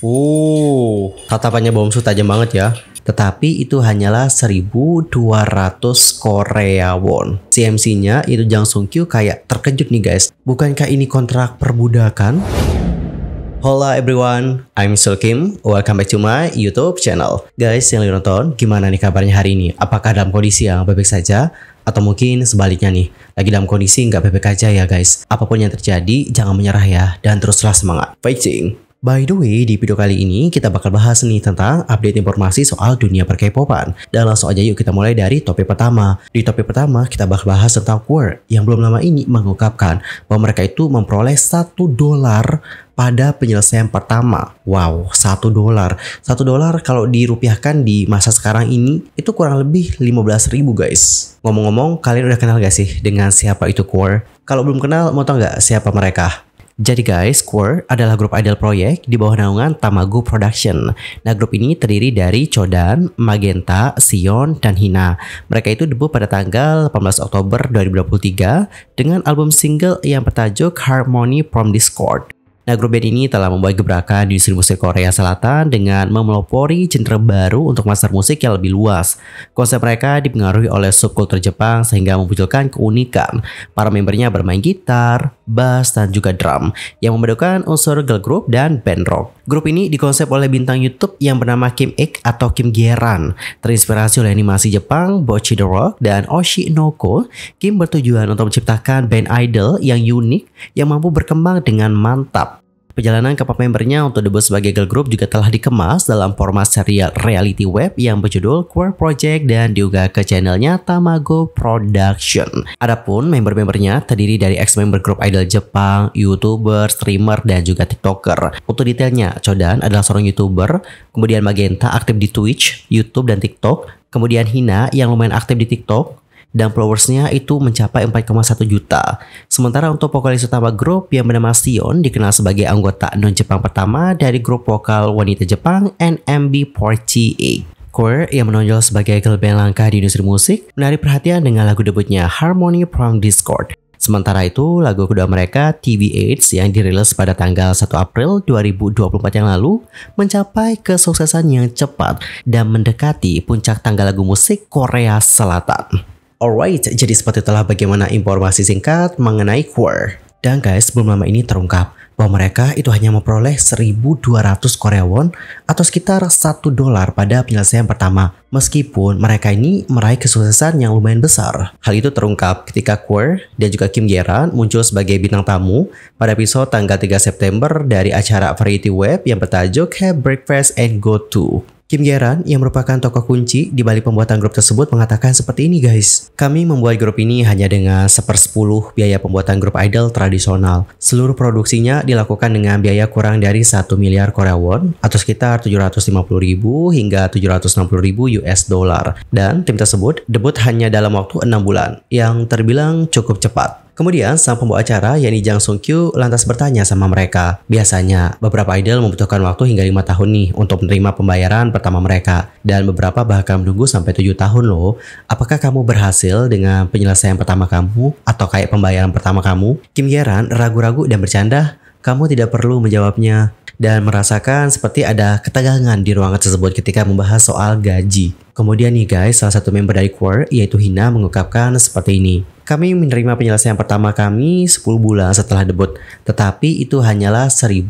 Oh, tatapannya Bomsu tajam banget ya. Tetapi itu hanyalah 1200 Korea won. CMC-nya itu Jang Sung Kyu kayak terkejut nih guys. Bukankah ini kontrak perbudakan? Hola everyone, I'm Sul Kim. Welcome back to my YouTube channel. Guys yang lagi nonton, gimana nih kabarnya hari ini? Apakah dalam kondisi yang baik saja? Atau mungkin sebaliknya nih, lagi dalam kondisi nggak baik-baik aja ya guys. Apapun yang terjadi, jangan menyerah ya dan teruslah semangat. Fighting! By the way, di video kali ini kita bakal bahas nih tentang update informasi soal dunia perkepopan. Dan langsung aja yuk kita mulai dari topik pertama. Di topik pertama kita bakal bahas tentang Quirk yang belum lama ini mengungkapkan bahwa mereka itu memperoleh satu dolar pada penyelesaian pertama. Wow, satu dolar. Satu dolar kalau dirupiahkan di masa sekarang ini itu kurang lebih 15 ribu guys. Ngomong-ngomong, kalian udah kenal gak sih dengan siapa itu Quirk? Kalau belum kenal, mau tau nggak siapa mereka? Jadi guys, Square adalah grup idol proyek di bawah naungan Tamago Production. Nah, grup ini terdiri dari Chodan, Magenta, Sion, dan Hina. Mereka itu debut pada tanggal 18 Oktober 2023 dengan album single yang bertajuk Harmony from Discord. Nah, grup band ini telah membuat gebrakan di industri musik Korea Selatan dengan memelopori genre baru untuk pasar musik yang lebih luas. Konsep mereka dipengaruhi oleh subkultur Jepang sehingga memunculkan keunikan. Para membernya bermain gitar, bass, dan juga drum yang membedakan unsur girl group dan band rock. Grup ini dikonsep oleh bintang YouTube yang bernama Kim Ik atau Kim Geran. Terinspirasi oleh animasi Jepang, Bochi the Rock, dan Oshi Noko, Kim bertujuan untuk menciptakan band idol yang unik yang mampu berkembang dengan mantap Perjalanan keempat membernya untuk debut sebagai girl group juga telah dikemas dalam format serial reality web yang berjudul Queer Project dan juga ke channelnya Tamago Production. Adapun member-membernya terdiri dari ex-member grup idol Jepang, YouTuber, streamer, dan juga TikToker. Untuk detailnya, Chodan adalah seorang YouTuber, kemudian Magenta aktif di Twitch, YouTube, dan TikTok, kemudian Hina yang lumayan aktif di TikTok, dan followersnya itu mencapai 4,1 juta. Sementara untuk vokalis utama grup yang bernama Sion dikenal sebagai anggota non Jepang pertama dari grup vokal wanita Jepang NMB48. Core yang menonjol sebagai girl band langka di industri musik menarik perhatian dengan lagu debutnya Harmony from Discord. Sementara itu, lagu kedua mereka tv 8 yang dirilis pada tanggal 1 April 2024 yang lalu mencapai kesuksesan yang cepat dan mendekati puncak tangga lagu musik Korea Selatan. Alright, jadi seperti itulah bagaimana informasi singkat mengenai Quor. Dan guys, belum lama ini terungkap bahwa mereka itu hanya memperoleh 1.200 Korea won atau sekitar 1 dolar pada penyelesaian pertama. Meskipun mereka ini meraih kesuksesan yang lumayan besar. Hal itu terungkap ketika Quor dan juga Kim Geran muncul sebagai bintang tamu pada episode tanggal 3 September dari acara Variety Web yang bertajuk Have Breakfast and Go To. Kim Geran yang merupakan tokoh kunci di balik pembuatan grup tersebut mengatakan seperti ini guys. Kami membuat grup ini hanya dengan sepersepuluh biaya pembuatan grup idol tradisional. Seluruh produksinya dilakukan dengan biaya kurang dari 1 miliar Korea won atau sekitar 750 ribu hingga 760 ribu US dollar. Dan tim tersebut debut hanya dalam waktu 6 bulan yang terbilang cukup cepat. Kemudian sang pembawa acara yakni Jang Sung Kyu lantas bertanya sama mereka. Biasanya beberapa idol membutuhkan waktu hingga lima tahun nih untuk menerima pembayaran pertama mereka dan beberapa bahkan menunggu sampai tujuh tahun loh. Apakah kamu berhasil dengan penyelesaian pertama kamu atau kayak pembayaran pertama kamu? Kim Yeran ragu-ragu dan bercanda, kamu tidak perlu menjawabnya dan merasakan seperti ada ketegangan di ruangan tersebut ketika membahas soal gaji. Kemudian nih guys, salah satu member dari Quar yaitu Hina mengungkapkan seperti ini. Kami menerima penyelesaian pertama kami 10 bulan setelah debut, tetapi itu hanyalah 1.200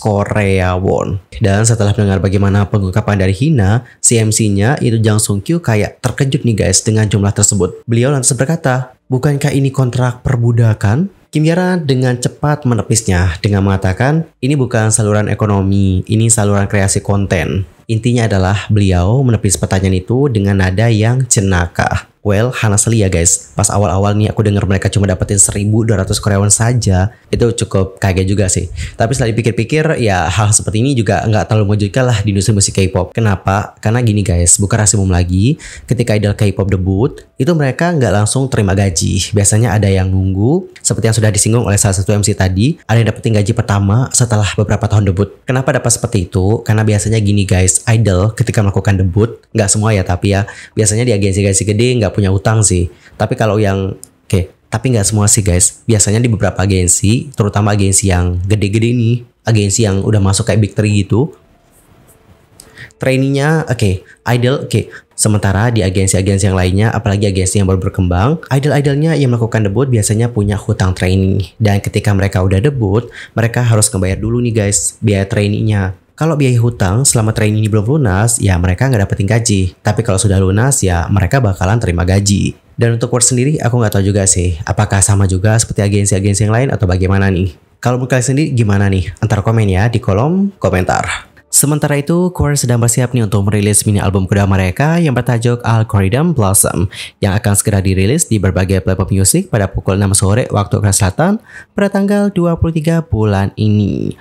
Korea won. Dan setelah mendengar bagaimana pengungkapan dari Hina, CMC-nya itu Jang Sung Kyu kayak terkejut nih guys dengan jumlah tersebut. Beliau lantas berkata, Bukankah ini kontrak perbudakan? Kim Yara dengan cepat menepisnya dengan mengatakan, ini bukan saluran ekonomi, ini saluran kreasi konten. Intinya adalah beliau menepis pertanyaan itu dengan nada yang jenaka. Well, honestly ya guys, pas awal-awal nih aku denger mereka cuma dapetin 1200 karyawan saja, itu cukup kaget juga sih. Tapi setelah dipikir-pikir, ya hal seperti ini juga nggak terlalu mengejutkan lah di industri musik K-pop. Kenapa? Karena gini guys, bukan rahasia lagi, ketika idol K-pop debut, itu mereka nggak langsung terima gaji. Biasanya ada yang nunggu, seperti yang sudah disinggung oleh salah satu MC tadi, ada yang dapetin gaji pertama setelah beberapa tahun debut. Kenapa dapat seperti itu? Karena biasanya gini guys, idol ketika melakukan debut, nggak semua ya tapi ya, biasanya di agensi-agensi gede nggak nggak punya utang sih tapi kalau yang oke okay, tapi nggak semua sih guys biasanya di beberapa agensi terutama agensi yang gede-gede ini, agensi yang udah masuk kayak big three gitu trainingnya oke okay, idol oke okay. sementara di agensi-agensi yang lainnya apalagi agensi yang baru berkembang idol-idolnya yang melakukan debut biasanya punya hutang training dan ketika mereka udah debut mereka harus membayar dulu nih guys biaya trainingnya kalau biaya hutang selama training ini belum lunas, ya mereka nggak dapetin gaji. Tapi kalau sudah lunas, ya mereka bakalan terima gaji. Dan untuk Word sendiri, aku nggak tahu juga sih, apakah sama juga seperti agensi-agensi yang lain atau bagaimana nih. Kalau menurut kalian sendiri gimana nih? Antar komen ya di kolom komentar. Sementara itu, Core sedang bersiap nih untuk merilis mini album kedua mereka yang bertajuk Algorithm Blossom yang akan segera dirilis di berbagai platform music pada pukul 6 sore waktu Korea Selatan pada tanggal 23 bulan ini.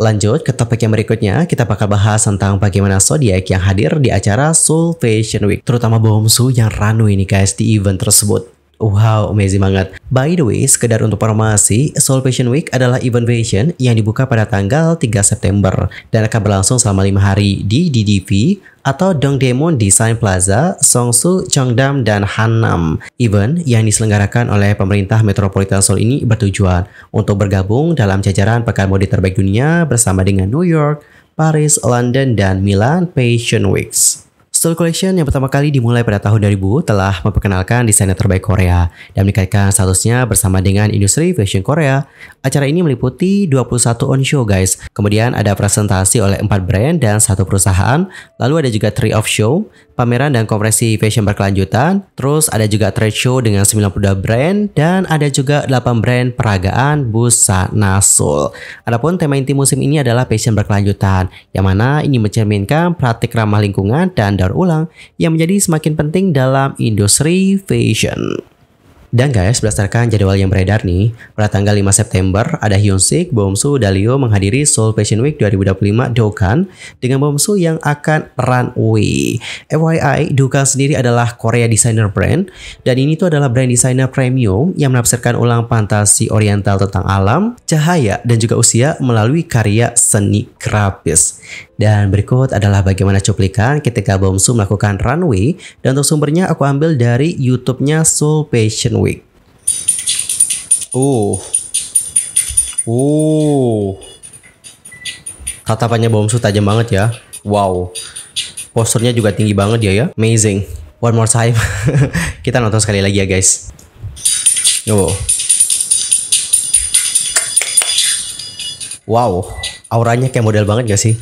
Lanjut ke topik yang berikutnya, kita bakal bahas tentang bagaimana zodiak yang hadir di acara Soul Fashion Week, terutama Bomsu yang Ranu ini guys di event tersebut. Wow, amazing banget. By the way, sekedar untuk informasi, Seoul Fashion Week adalah event fashion yang dibuka pada tanggal 3 September dan akan berlangsung selama 5 hari di DDV atau Dongdaemun Design Plaza, Songsu, Cheongdam, dan Hanam. Event yang diselenggarakan oleh pemerintah metropolitan Seoul ini bertujuan untuk bergabung dalam jajaran Pekan Mode Terbaik Dunia bersama dengan New York, Paris, London, dan Milan Fashion Weeks. Seoul Collection yang pertama kali dimulai pada tahun 2000 telah memperkenalkan desainer terbaik Korea dan meningkatkan statusnya bersama dengan industri fashion Korea. Acara ini meliputi 21 on show guys. Kemudian ada presentasi oleh 4 brand dan satu perusahaan. Lalu ada juga three of show, pameran dan kompresi fashion berkelanjutan. Terus ada juga trade show dengan 92 brand dan ada juga 8 brand peragaan busa nasul. Adapun tema inti musim ini adalah fashion berkelanjutan yang mana ini mencerminkan praktik ramah lingkungan dan daur ulang yang menjadi semakin penting dalam industri fashion. Dan guys, berdasarkan jadwal yang beredar nih, pada tanggal 5 September ada Hyun Sik, Bomsu, Dalio menghadiri Seoul Fashion Week 2025 Dokan dengan Bomsu yang akan runway. FYI, Dokan sendiri adalah Korea designer brand dan ini tuh adalah brand designer premium yang menafsirkan ulang fantasi oriental tentang alam, cahaya, dan juga usia melalui karya seni grafis. Dan berikut adalah bagaimana cuplikan ketika Bomsu melakukan runway. Dan untuk sumbernya aku ambil dari YouTube-nya Soul Passion Week. Uh. Uh. Tatapannya Bomsu tajam banget ya. Wow. Posturnya juga tinggi banget dia ya, ya. Amazing. One more time. Kita nonton sekali lagi ya guys. Oh. Wow. Auranya kayak model banget gak sih?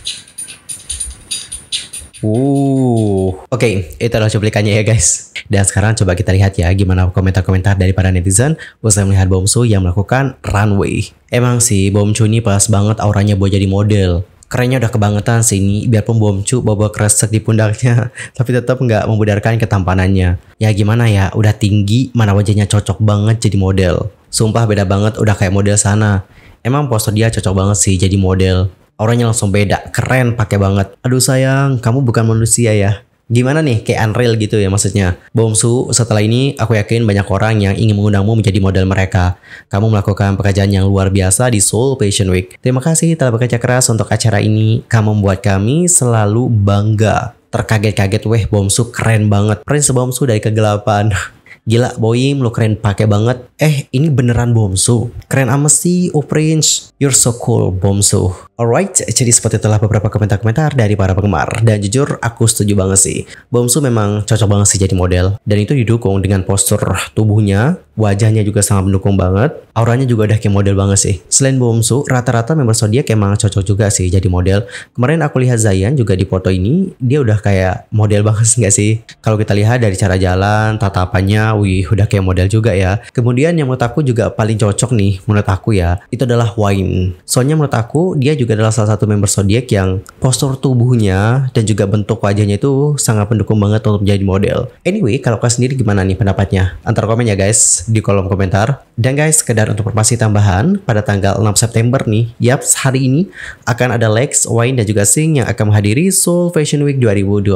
Uh, Oke, okay, itu adalah cuplikannya ya guys. Dan sekarang coba kita lihat ya gimana komentar-komentar dari para netizen usai melihat Bomsu yang melakukan runway. Emang sih Bomcu ini pas banget auranya buat jadi model. Kerennya udah kebangetan sih ini, biarpun Bomcu bawa kresek di pundaknya, tapi tetap nggak memudarkan ketampanannya. Ya gimana ya, udah tinggi, mana wajahnya cocok banget jadi model. Sumpah beda banget udah kayak model sana. Emang postur dia cocok banget sih jadi model. Orangnya langsung beda, keren, pakai banget. Aduh sayang, kamu bukan manusia ya gimana nih kayak unreal gitu ya maksudnya. Bongsu, setelah ini aku yakin banyak orang yang ingin mengundangmu menjadi model mereka. Kamu melakukan pekerjaan yang luar biasa di Seoul Fashion Week. Terima kasih telah bekerja keras untuk acara ini. Kamu membuat kami selalu bangga. Terkaget-kaget weh Bomsu keren banget. Prince Bomsu dari kegelapan. Gila Boy, lu keren pakai banget. Eh ini beneran Bomsu. Keren amat sih oh Prince. You're so cool Bomsu. Alright, jadi seperti itulah beberapa komentar-komentar dari para penggemar. Dan jujur, aku setuju banget sih. Bomsu memang cocok banget sih jadi model. Dan itu didukung dengan postur tubuhnya, wajahnya juga sangat mendukung banget. Auranya juga udah kayak model banget sih. Selain Bomsu, rata-rata member Zodiac emang cocok juga sih jadi model. Kemarin aku lihat Zayan juga di foto ini, dia udah kayak model banget sih nggak sih? Kalau kita lihat dari cara jalan, tatapannya, wih udah kayak model juga ya. Kemudian yang menurut aku juga paling cocok nih, menurut aku ya, itu adalah Wine. Soalnya menurut aku, dia juga juga adalah salah satu member zodiak yang postur tubuhnya dan juga bentuk wajahnya itu sangat pendukung banget untuk menjadi model. Anyway, kalau kalian sendiri gimana nih pendapatnya? Antar komen ya guys di kolom komentar. Dan guys, sekedar untuk informasi tambahan, pada tanggal 6 September nih, yap, hari ini akan ada Lex, Wayne, dan juga Sing yang akan menghadiri Seoul Fashion Week 2025.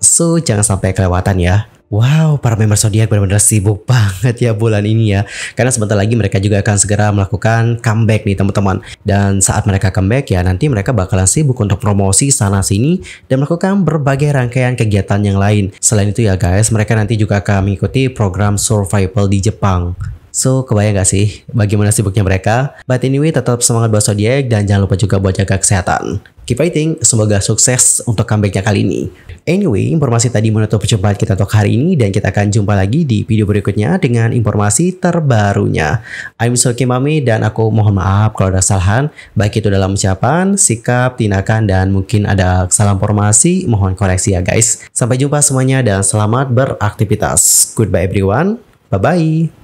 So, jangan sampai kelewatan ya. Wow, para member Zodiac benar-benar sibuk banget ya bulan ini ya. Karena sebentar lagi mereka juga akan segera melakukan comeback nih teman-teman. Dan saat mereka comeback ya nanti mereka bakalan sibuk untuk promosi sana sini dan melakukan berbagai rangkaian kegiatan yang lain. Selain itu ya guys, mereka nanti juga akan mengikuti program survival di Jepang. So, kebayang gak sih bagaimana sibuknya mereka? But anyway, tetap semangat buat Zodiac dan jangan lupa juga buat jaga kesehatan. Keep fighting, semoga sukses untuk comebacknya kali ini. Anyway, informasi tadi menutup perjumpaan kita untuk hari ini dan kita akan jumpa lagi di video berikutnya dengan informasi terbarunya. I'm Soki Mami dan aku mohon maaf kalau ada kesalahan, baik itu dalam ucapan, sikap, tindakan, dan mungkin ada kesalahan informasi, mohon koreksi ya guys. Sampai jumpa semuanya dan selamat beraktivitas. Goodbye everyone, bye-bye.